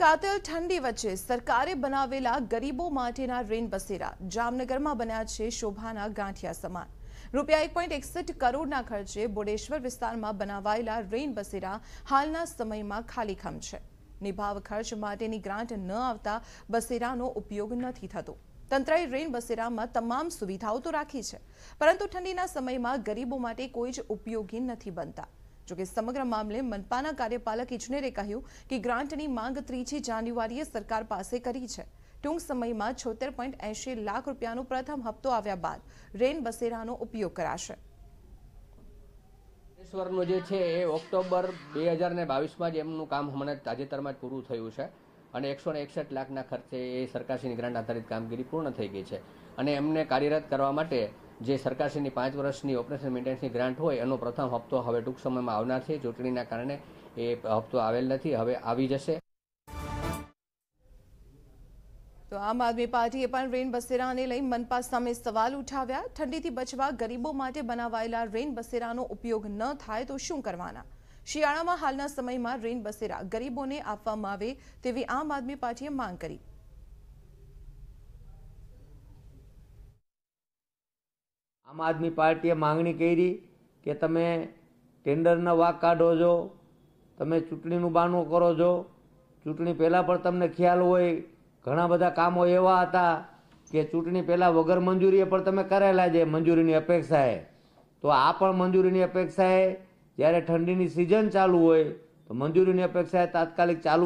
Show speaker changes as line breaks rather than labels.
કાતલ ઠંડી વચ્ચે સરકારે બનાવેલા ગરીબો માટેના રેન બસેરા જામનગરમાં બન્યા છે શોભાના ગાંઠિયા સમાન રૂપિયા એક પોઈન્ટ એકસઠ કરોડના ખર્ચે બોડેશ્વર વિસ્તારમાં બનાવાયેલા રેન બસેરા હાલના સમયમાં ખાલીખમ છે નિભાવ ખર્ચ માટેની ગ્રાન્ટ ન આવતા બસેરાનો ઉપયોગ નથી થતો તંત્રએ રેન બસેરામાં તમામ સુવિધાઓ તો રાખી છે પરંતુ ઠંડીના સમયમાં ગરીબો માટે કોઈ જ ઉપયોગી નથી બનતા જોકે સમગ્ર મામલે મનપાના કાર્યપાલક ઇજનેરે કહ્યું કે ગ્રાન્ટની માંગ ત્રીજી જાન્યુઆરીએ સરકાર પાસે કરી છે ટૂંક સમયમાં છોતેર પોઈન્ટ એંશી લાખ રૂપિયાનો પ્રથમ હપ્તો આવ્યા બાદ રેન બસેરાનો ઉપયોગ કરાશે
ઈશ્વરનું જે છે એ ઓક્ટોબર બે હજાર ને બાવીસમાં જ એમનું કામ હમણાં તાજેતરમાં જ પૂરું થયું છે અને એકસો ને એકસઠ લાખના ખર્ચે એ સરકારશ્રીની ગ્રાન્ટ આધારિત કામગીરી પૂર્ણ થઈ ગઈ છે અને એમને કાર્યરત કરવા માટે જે સરકારશ્રીની પાંચ વર્ષની ઓપરેશન મેન્ટેનન્સની ગ્રાન્ટ હોય એનો પ્રથમ હપ્તો હવે ટૂંક સમયમાં આવનાર છે ચૂંટણીના કારણે એ હપ્તો આવેલ નથી હવે આવી જશે
તો આમ આદમી પાર્ટીએ પણ રેન બસેરાને લઈ મનપા સામે સવાલ ઉઠાવ્યા ઠંડીથી બચવા ગરીબો માટે બનાવાયેલા રેન બસેરાનો ઉપયોગ ન થાય તો શું કરવાના શિયાળામાં હાલના સમયમાં રેન બસેરા ગરીબોને આપવામાં આવે તેવી આમ આદમી પાર્ટીએ માંગ કરી
આમ આદમી પાર્ટીએ માંગણી કરી કે તમે ટેન્ડરના વાક કાઢો છો તમે ચૂંટણીનું બાનું કરો છો ચૂંટણી પહેલાં પણ તમને ખ્યાલ હોય ઘણા બધા કામો એવા હતા કે ચૂંટણી પહેલાં વગર મંજૂરીએ પણ તમે કરેલા છે મંજૂરીની અપેક્ષાએ તો આ પણ મંજૂરીની અપેક્ષાએ જ્યારે ઠંડીની સિઝન ચાલુ હોય તો મંજૂરીની અપેક્ષાએ તાત્કાલિક ચાલુ